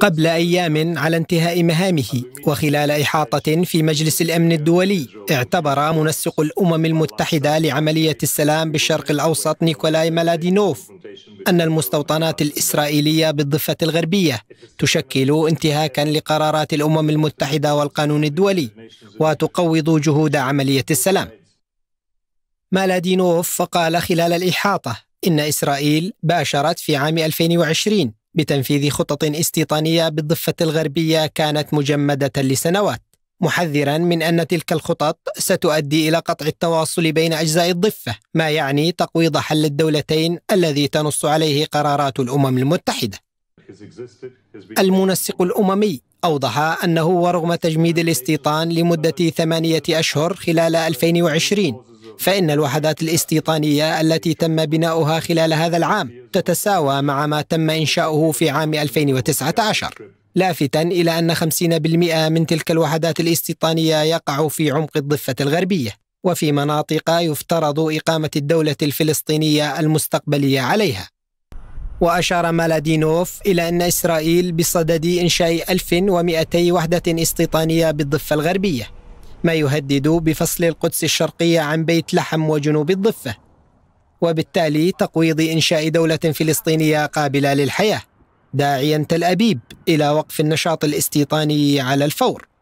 قبل ايام على انتهاء مهامه وخلال احاطه في مجلس الامن الدولي اعتبر منسق الامم المتحده لعمليه السلام بالشرق الاوسط نيكولاي مالادينوف ان المستوطنات الاسرائيليه بالضفه الغربيه تشكل انتهاكا لقرارات الامم المتحده والقانون الدولي وتقوض جهود عمليه السلام مالادينوف قال خلال الاحاطه إن إسرائيل باشرت في عام 2020 بتنفيذ خطط استيطانيه بالضفه الغربيه كانت مجمده لسنوات محذرا من ان تلك الخطط ستؤدي الى قطع التواصل بين اجزاء الضفه ما يعني تقويض حل الدولتين الذي تنص عليه قرارات الامم المتحده المنسق الاممي أوضح أنه ورغم تجميد الاستيطان لمدة ثمانية أشهر خلال 2020 فإن الوحدات الاستيطانية التي تم بناؤها خلال هذا العام تتساوى مع ما تم إنشاؤه في عام 2019 لافتا إلى أن 50% من تلك الوحدات الاستيطانية يقع في عمق الضفة الغربية وفي مناطق يفترض إقامة الدولة الفلسطينية المستقبلية عليها وأشار مالادينوف إلى أن إسرائيل بصدد إنشاء 1200 وحدة استيطانية بالضفة الغربية ما يهدد بفصل القدس الشرقية عن بيت لحم وجنوب الضفة وبالتالي تقويض إنشاء دولة فلسطينية قابلة للحياة داعيا تل أبيب إلى وقف النشاط الاستيطاني على الفور